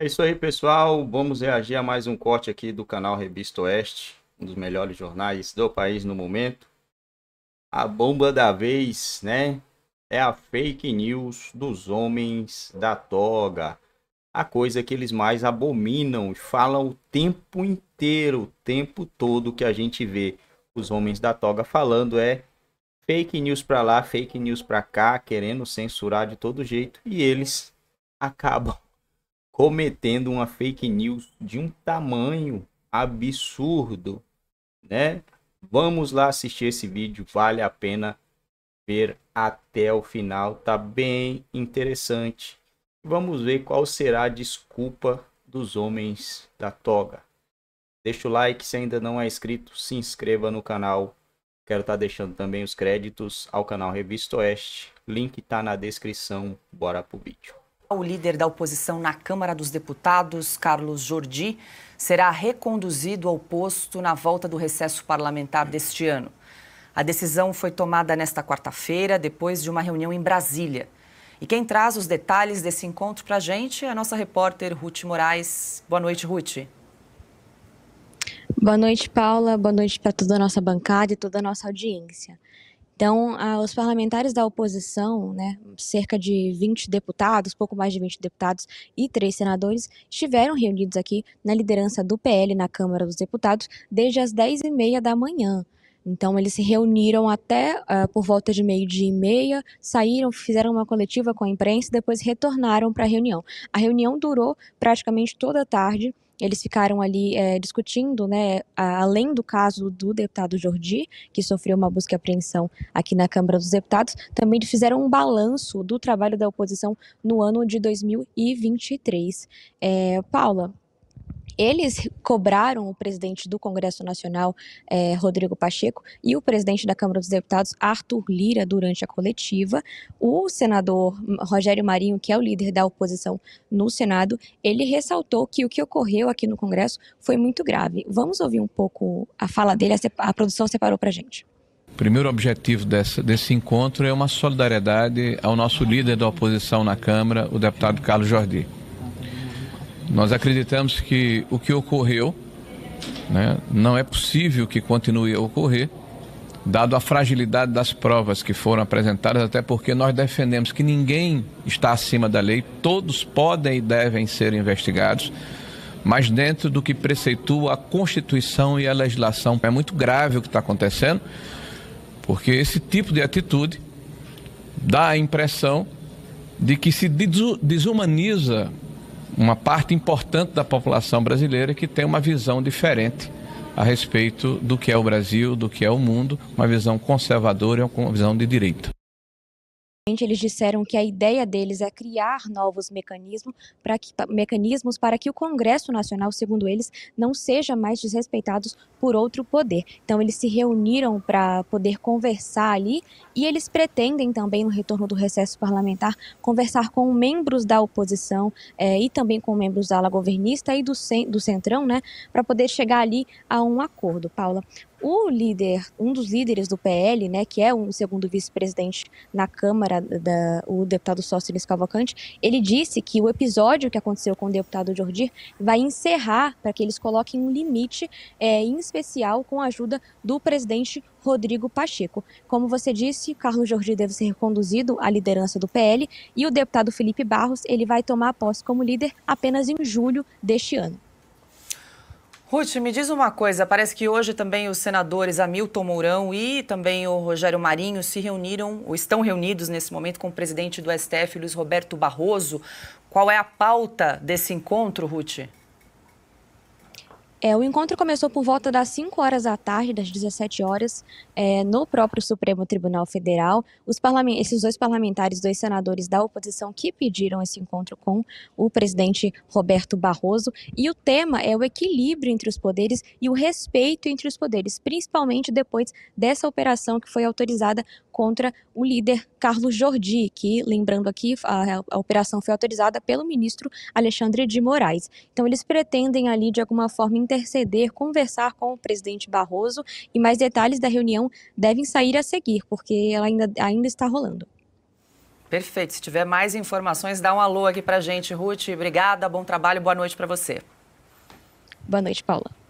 É isso aí, pessoal. Vamos reagir a mais um corte aqui do canal Revista Oeste, um dos melhores jornais do país no momento. A bomba da vez, né? É a fake news dos homens da toga. A coisa que eles mais abominam e falam o tempo inteiro, o tempo todo que a gente vê os homens da toga falando é fake news para lá, fake news para cá, querendo censurar de todo jeito e eles acabam cometendo uma fake news de um tamanho absurdo, né? Vamos lá assistir esse vídeo, vale a pena ver até o final, tá bem interessante. Vamos ver qual será a desculpa dos homens da toga. Deixa o like se ainda não é inscrito, se inscreva no canal. Quero estar tá deixando também os créditos ao canal Revista Oeste. Link está na descrição. Bora pro vídeo. O líder da oposição na Câmara dos Deputados, Carlos Jordi, será reconduzido ao posto na volta do recesso parlamentar deste ano. A decisão foi tomada nesta quarta-feira, depois de uma reunião em Brasília. E quem traz os detalhes desse encontro para a gente é a nossa repórter Ruth Moraes. Boa noite, Ruth. Boa noite, Paula. Boa noite para toda a nossa bancada e toda a nossa audiência. Então, os parlamentares da oposição, né, cerca de 20 deputados, pouco mais de 20 deputados e três senadores, estiveram reunidos aqui na liderança do PL na Câmara dos Deputados desde as 10h30 da manhã. Então, eles se reuniram até uh, por volta de meio-dia e meia, saíram, fizeram uma coletiva com a imprensa e depois retornaram para a reunião. A reunião durou praticamente toda a tarde eles ficaram ali é, discutindo, né, além do caso do deputado Jordi, que sofreu uma busca e apreensão aqui na Câmara dos Deputados, também fizeram um balanço do trabalho da oposição no ano de 2023. É, Paula, eles cobraram o presidente do Congresso Nacional, é, Rodrigo Pacheco, e o presidente da Câmara dos Deputados, Arthur Lira, durante a coletiva. O senador Rogério Marinho, que é o líder da oposição no Senado, ele ressaltou que o que ocorreu aqui no Congresso foi muito grave. Vamos ouvir um pouco a fala dele, a, a produção separou para gente. O primeiro objetivo desse encontro é uma solidariedade ao nosso líder da oposição na Câmara, o deputado Carlos Jordi nós acreditamos que o que ocorreu né, não é possível que continue a ocorrer, dado a fragilidade das provas que foram apresentadas, até porque nós defendemos que ninguém está acima da lei, todos podem e devem ser investigados, mas dentro do que preceitua a Constituição e a legislação. É muito grave o que está acontecendo, porque esse tipo de atitude dá a impressão de que se desumaniza uma parte importante da população brasileira que tem uma visão diferente a respeito do que é o Brasil, do que é o mundo, uma visão conservadora e uma visão de direita. Eles disseram que a ideia deles é criar novos mecanismos para que, mecanismos para que o Congresso Nacional, segundo eles, não seja mais desrespeitado por outro poder. Então, eles se reuniram para poder conversar ali e eles pretendem também, no retorno do recesso parlamentar, conversar com membros da oposição é, e também com membros da ala governista e do, do Centrão, né, para poder chegar ali a um acordo, Paula. O líder, um dos líderes do PL, né, que é o um segundo vice-presidente na Câmara, da, o deputado Sócrates Cavalcante, ele disse que o episódio que aconteceu com o deputado Jordi vai encerrar para que eles coloquem um limite, é, em especial com a ajuda do presidente Rodrigo Pacheco. Como você disse, Carlos Jordi deve ser reconduzido à liderança do PL e o deputado Felipe Barros ele vai tomar posse como líder apenas em julho deste ano. Ruth, me diz uma coisa, parece que hoje também os senadores Hamilton Mourão e também o Rogério Marinho se reuniram, ou estão reunidos nesse momento com o presidente do STF, Luiz Roberto Barroso. Qual é a pauta desse encontro, Ruth? É, o encontro começou por volta das 5 horas da tarde, das 17 horas, é, no próprio Supremo Tribunal Federal. esses dois parlamentares, dois senadores da oposição que pediram esse encontro com o presidente Roberto Barroso. E o tema é o equilíbrio entre os poderes e o respeito entre os poderes, principalmente depois dessa operação que foi autorizada contra o líder Carlos Jordi, que, lembrando aqui, a, a operação foi autorizada pelo ministro Alexandre de Moraes. Então, eles pretendem ali, de alguma forma, interceder, conversar com o presidente Barroso e mais detalhes da reunião devem sair a seguir, porque ela ainda, ainda está rolando. Perfeito. Se tiver mais informações, dá um alô aqui para gente. Ruth, obrigada, bom trabalho, boa noite para você. Boa noite, Paula.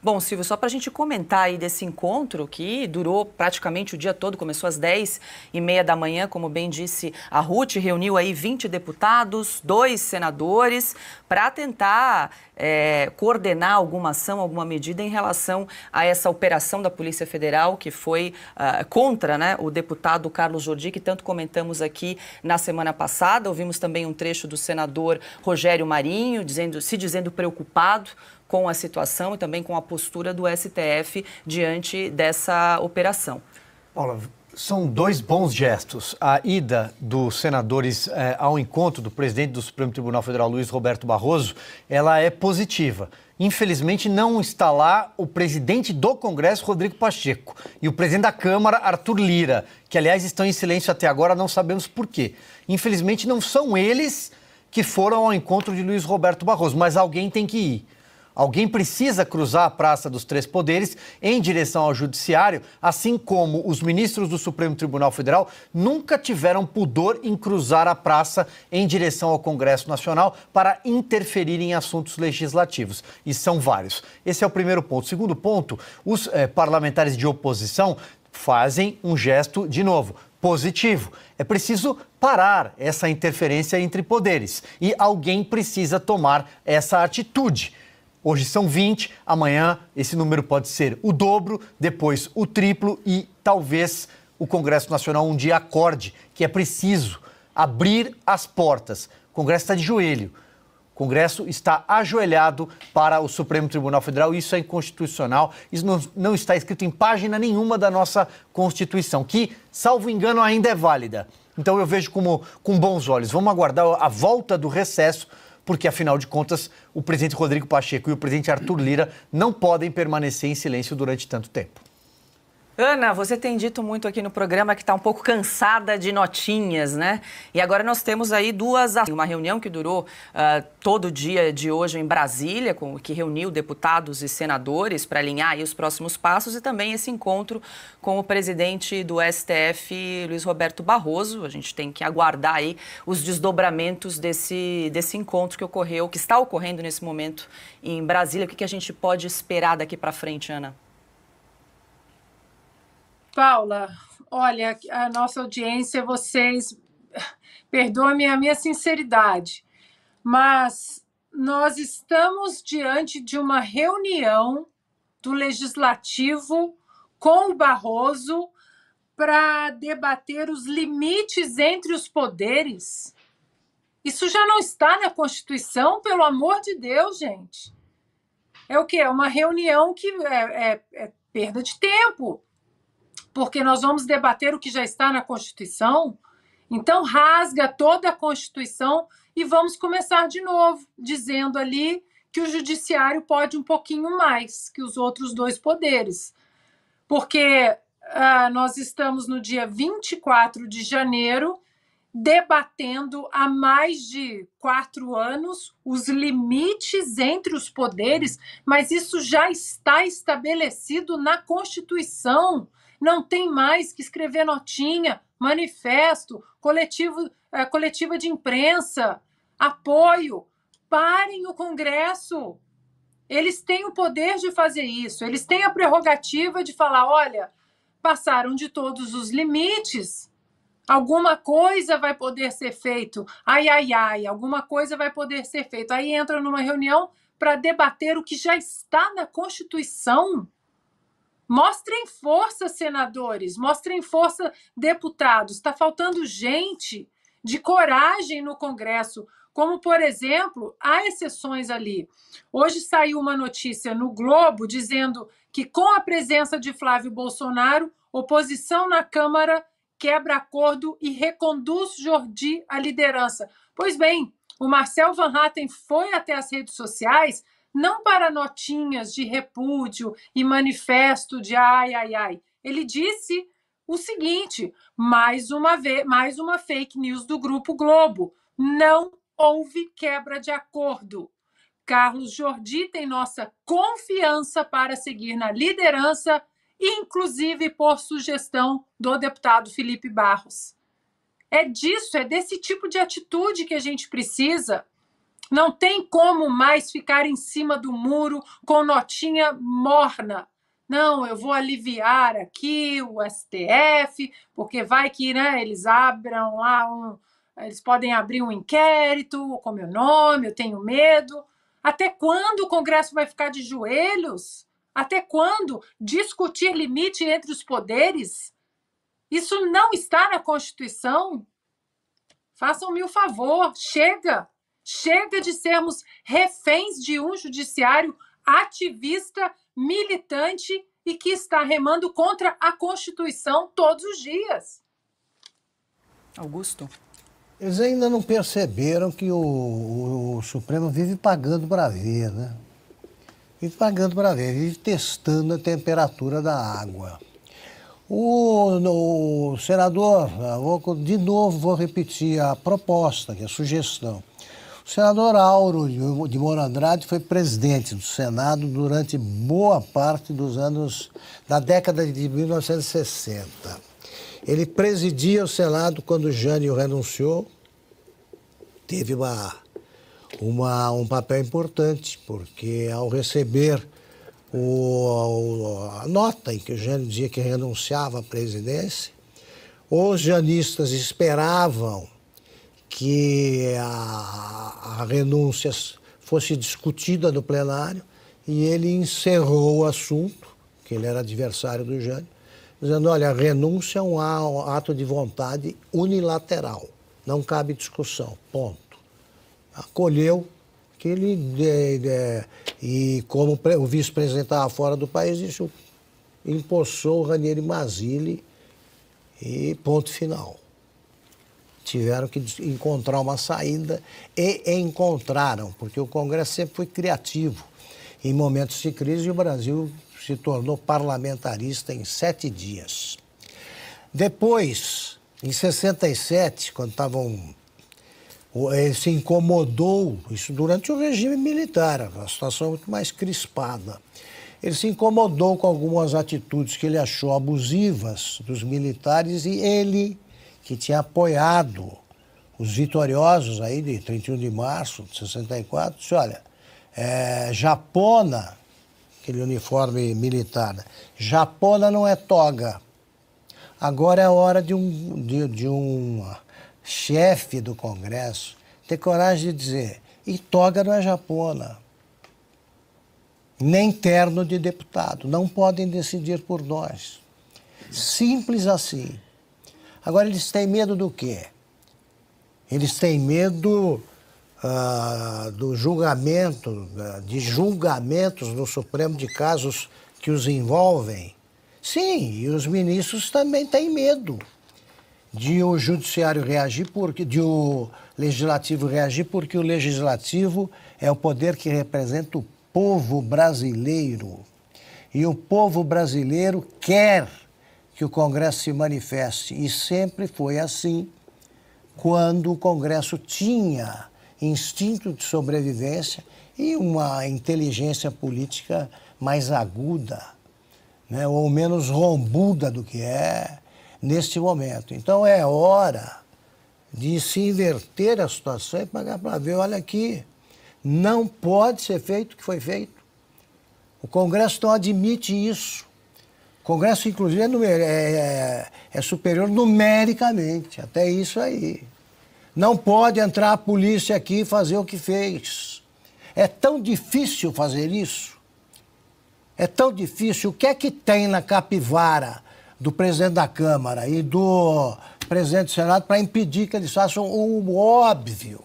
Bom, Silvio, só para a gente comentar aí desse encontro que durou praticamente o dia todo, começou às 10 e meia da manhã, como bem disse a Ruth, reuniu aí 20 deputados, dois senadores, para tentar é, coordenar alguma ação, alguma medida em relação a essa operação da Polícia Federal que foi uh, contra né, o deputado Carlos Jordi, que tanto comentamos aqui na semana passada. Ouvimos também um trecho do senador Rogério Marinho dizendo, se dizendo preocupado com a situação e também com a postura do STF diante dessa operação. Paula, são dois bons gestos. A ida dos senadores eh, ao encontro do presidente do Supremo Tribunal Federal, Luiz Roberto Barroso, ela é positiva. Infelizmente, não está lá o presidente do Congresso, Rodrigo Pacheco, e o presidente da Câmara, Arthur Lira, que, aliás, estão em silêncio até agora, não sabemos por quê. Infelizmente, não são eles que foram ao encontro de Luiz Roberto Barroso, mas alguém tem que ir. Alguém precisa cruzar a Praça dos Três Poderes em direção ao Judiciário, assim como os ministros do Supremo Tribunal Federal nunca tiveram pudor em cruzar a praça em direção ao Congresso Nacional para interferir em assuntos legislativos. E são vários. Esse é o primeiro ponto. Segundo ponto, os eh, parlamentares de oposição fazem um gesto, de novo, positivo. É preciso parar essa interferência entre poderes e alguém precisa tomar essa atitude. Hoje são 20, amanhã esse número pode ser o dobro, depois o triplo e talvez o Congresso Nacional um dia acorde que é preciso abrir as portas. O Congresso está de joelho. O Congresso está ajoelhado para o Supremo Tribunal Federal. Isso é inconstitucional. Isso não, não está escrito em página nenhuma da nossa Constituição, que, salvo engano, ainda é válida. Então eu vejo como com bons olhos. Vamos aguardar a volta do recesso porque afinal de contas o presidente Rodrigo Pacheco e o presidente Arthur Lira não podem permanecer em silêncio durante tanto tempo. Ana, você tem dito muito aqui no programa que está um pouco cansada de notinhas, né? E agora nós temos aí duas. Uma reunião que durou uh, todo o dia de hoje em Brasília, com, que reuniu deputados e senadores para alinhar os próximos passos, e também esse encontro com o presidente do STF, Luiz Roberto Barroso. A gente tem que aguardar aí os desdobramentos desse, desse encontro que ocorreu, que está ocorrendo nesse momento em Brasília. O que, que a gente pode esperar daqui para frente, Ana? Paula, olha, a nossa audiência, vocês, perdoem a minha sinceridade, mas nós estamos diante de uma reunião do Legislativo com o Barroso para debater os limites entre os poderes. Isso já não está na Constituição, pelo amor de Deus, gente. É o que? É uma reunião que é, é, é perda de tempo porque nós vamos debater o que já está na Constituição. Então, rasga toda a Constituição e vamos começar de novo, dizendo ali que o Judiciário pode um pouquinho mais que os outros dois poderes. Porque ah, nós estamos no dia 24 de janeiro debatendo há mais de quatro anos os limites entre os poderes, mas isso já está estabelecido na Constituição. Não tem mais que escrever notinha, manifesto, coletivo, é, coletiva de imprensa, apoio. Parem o Congresso. Eles têm o poder de fazer isso, eles têm a prerrogativa de falar: olha, passaram de todos os limites, alguma coisa vai poder ser feito. Ai, ai, ai, alguma coisa vai poder ser feito. Aí entra numa reunião para debater o que já está na Constituição. Mostrem força, senadores, mostrem força, deputados. Está faltando gente de coragem no Congresso, como, por exemplo, há exceções ali. Hoje saiu uma notícia no Globo dizendo que, com a presença de Flávio Bolsonaro, oposição na Câmara quebra acordo e reconduz Jordi à liderança. Pois bem, o Marcel Van Hatten foi até as redes sociais não para notinhas de repúdio e manifesto de ai, ai, ai. Ele disse o seguinte: mais uma vez, mais uma fake news do Grupo Globo. Não houve quebra de acordo. Carlos Jordi tem nossa confiança para seguir na liderança, inclusive por sugestão do deputado Felipe Barros. É disso, é desse tipo de atitude que a gente precisa. Não tem como mais ficar em cima do muro com notinha morna. Não, eu vou aliviar aqui o STF, porque vai que né, eles abram lá um. Eles podem abrir um inquérito com meu nome, eu tenho medo. Até quando o Congresso vai ficar de joelhos? Até quando discutir limite entre os poderes? Isso não está na Constituição. Façam-me o favor, chega! Chega de sermos reféns de um judiciário ativista, militante e que está remando contra a Constituição todos os dias. Augusto. Eles ainda não perceberam que o, o Supremo vive pagando para ver, né? Vive pagando para ver, vive testando a temperatura da água. O, o senador, ah, de novo vou repetir a proposta, que é a sugestão, o senador Auro de Moura Andrade foi presidente do Senado durante boa parte dos anos da década de 1960. Ele presidia o Senado quando Jânio renunciou. Teve uma, uma, um papel importante, porque ao receber o, a nota em que o Jânio dizia que renunciava à presidência, os janistas esperavam que a, a renúncia fosse discutida no plenário e ele encerrou o assunto, que ele era adversário do Jânio, dizendo, olha, a renúncia é um ato de vontade unilateral, não cabe discussão, ponto. Acolheu que ele, de, de, e como o vice-presidente estava fora do país, isso empossou o Ranieri Mazzilli e ponto final tiveram que encontrar uma saída e encontraram, porque o Congresso sempre foi criativo. Em momentos de crise, o Brasil se tornou parlamentarista em sete dias. Depois, em 67, quando estavam. Eh, se incomodou, isso durante o regime militar, a situação é muito mais crispada. Ele se incomodou com algumas atitudes que ele achou abusivas dos militares e ele que tinha apoiado os vitoriosos aí de 31 de março de 64, disse, olha, é, Japona, aquele uniforme militar, né? Japona não é toga. Agora é hora de um, de, de um chefe do Congresso ter coragem de dizer, e toga não é Japona. Nem terno de deputado, não podem decidir por nós. Simples assim. Agora, eles têm medo do quê? Eles têm medo ah, do julgamento, ah, de julgamentos no Supremo de casos que os envolvem. Sim, e os ministros também têm medo de o judiciário reagir porque de o legislativo reagir porque o legislativo é o poder que representa o povo brasileiro. E o povo brasileiro quer que o Congresso se manifeste. E sempre foi assim quando o Congresso tinha instinto de sobrevivência e uma inteligência política mais aguda, né, ou menos rombuda do que é neste momento. Então é hora de se inverter a situação e pagar para ver, olha aqui, não pode ser feito o que foi feito. O Congresso não admite isso. Congresso, inclusive, é, é, é, é, superior numericamente, até isso aí. Não pode entrar a polícia aqui e fazer o que fez. É tão difícil fazer isso. É tão difícil. O que é que tem na capivara do presidente da Câmara e do presidente do Senado para impedir que eles façam o óbvio?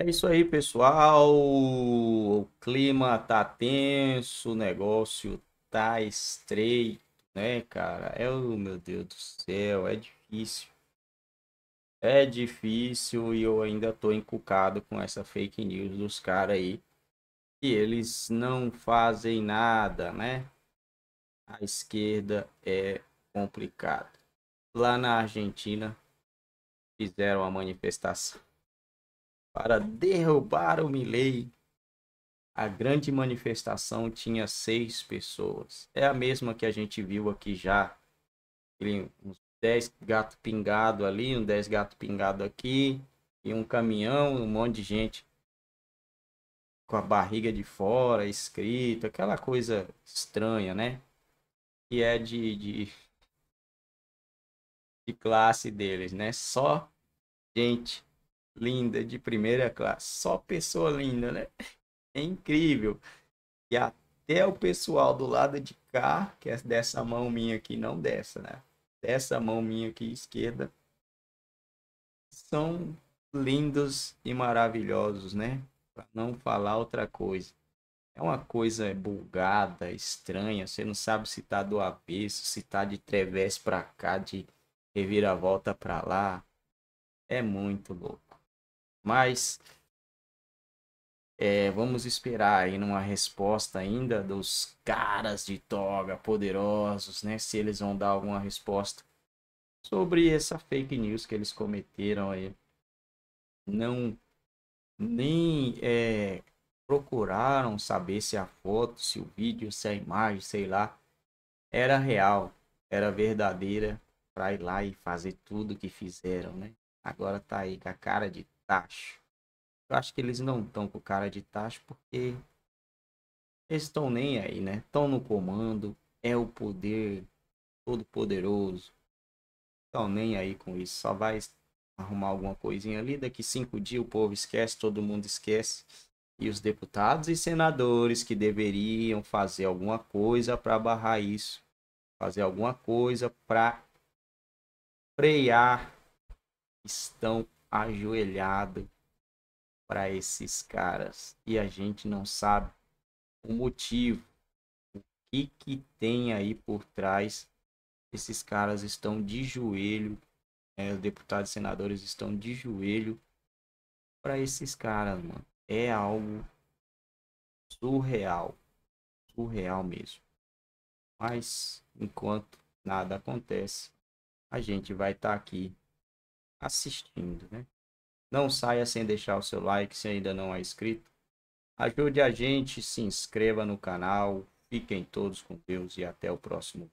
É isso aí, pessoal. O clima tá tenso, o negócio tá estreito, né, cara? É, oh, meu Deus do céu, é difícil. É difícil e eu ainda tô encucado com essa fake news dos caras aí. E eles não fazem nada, né? A esquerda é complicada. Lá na Argentina fizeram a manifestação para derrubar o Milei a grande manifestação tinha seis pessoas. É a mesma que a gente viu aqui já. uns dez gato pingado ali, uns dez gato pingado aqui, e um caminhão, um monte de gente com a barriga de fora, escrito, aquela coisa estranha, né? Que é de, de, de classe deles, né? Só gente linda de primeira classe, só pessoa linda, né? é incrível. E até o pessoal do lado de cá, que é dessa mão minha aqui, não dessa, né? Dessa mão minha aqui esquerda, são lindos e maravilhosos, né? Para não falar outra coisa. É uma coisa bulgada, estranha, você não sabe se tá do avesso, se tá de través para cá, de reviravolta para lá. É muito louco. Mas é, vamos esperar aí numa resposta ainda dos caras de toga poderosos, né? Se eles vão dar alguma resposta sobre essa fake news que eles cometeram aí. Não nem é, procuraram saber se a foto, se o vídeo, se a imagem, sei lá, era real, era verdadeira para ir lá e fazer tudo que fizeram, né? Agora tá aí com a cara de tacho. Eu acho que eles não estão com cara de tacho porque eles estão nem aí, né? Estão no comando, é o poder todo poderoso. Estão nem aí com isso, só vai arrumar alguma coisinha ali. Daqui cinco dias o povo esquece, todo mundo esquece. E os deputados e senadores que deveriam fazer alguma coisa para barrar isso, fazer alguma coisa para frear, estão ajoelhados para esses caras e a gente não sabe o motivo, o que que tem aí por trás. Esses caras estão de joelho, né, os deputados e senadores estão de joelho para esses caras, mano. É algo surreal, surreal mesmo. Mas enquanto nada acontece, a gente vai estar tá aqui assistindo, né? Não saia sem deixar o seu like se ainda não é inscrito. Ajude a gente, se inscreva no canal. Fiquem todos com Deus e até o próximo